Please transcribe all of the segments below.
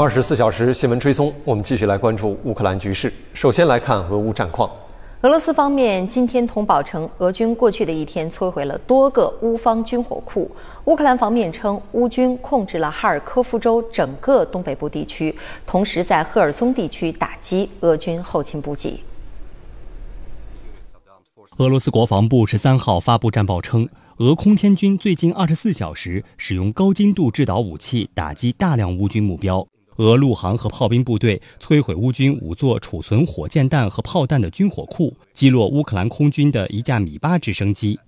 二十四小时新闻追踪，我们继续来关注乌克兰局势。首先来看俄乌战况。俄罗斯方面今天通报称，俄军过去的一天摧毁了多个乌方军火库。乌克兰方面称，乌军控制了哈尔科夫州整个东北部地区，同时在赫尔松地区打击俄军后勤补给。俄罗斯国防部十三号发布战报称，俄空天军最近二十四小时使用高精度制导武器打击大量乌军目标。俄陆航和炮兵部队摧毁乌军五座储存火箭弹和炮弹的军火库，击落乌克兰空军的一架米八直升机。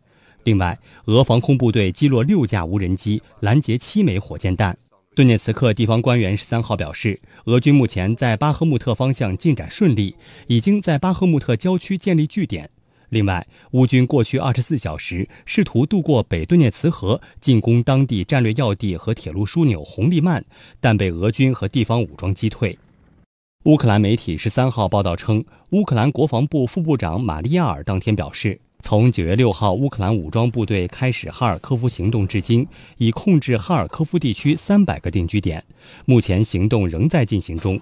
另外，俄防空部队击落六架无人机，拦截七枚火箭弹。顿涅茨克地方官员十三号表示，俄军目前在巴赫穆特方向进展顺利，已经在巴赫穆特郊区建立据点。另外，乌军过去24小时试图渡过北顿涅茨河，进攻当地战略要地和铁路枢纽红利曼，但被俄军和地方武装击退。乌克兰媒体十三号报道称，乌克兰国防部副部长马利亚尔当天表示，从九月六号乌克兰武装部队开始哈尔科夫行动至今，已控制哈尔科夫地区三百个定居点，目前行动仍在进行中。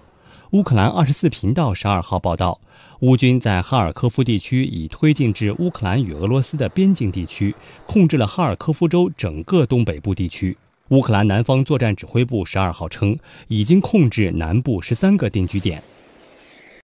乌克兰二十四频道十二号报道，乌军在哈尔科夫地区已推进至乌克兰与俄罗斯的边境地区，控制了哈尔科夫州整个东北部地区。乌克兰南方作战指挥部十二号称，已经控制南部十三个定居点。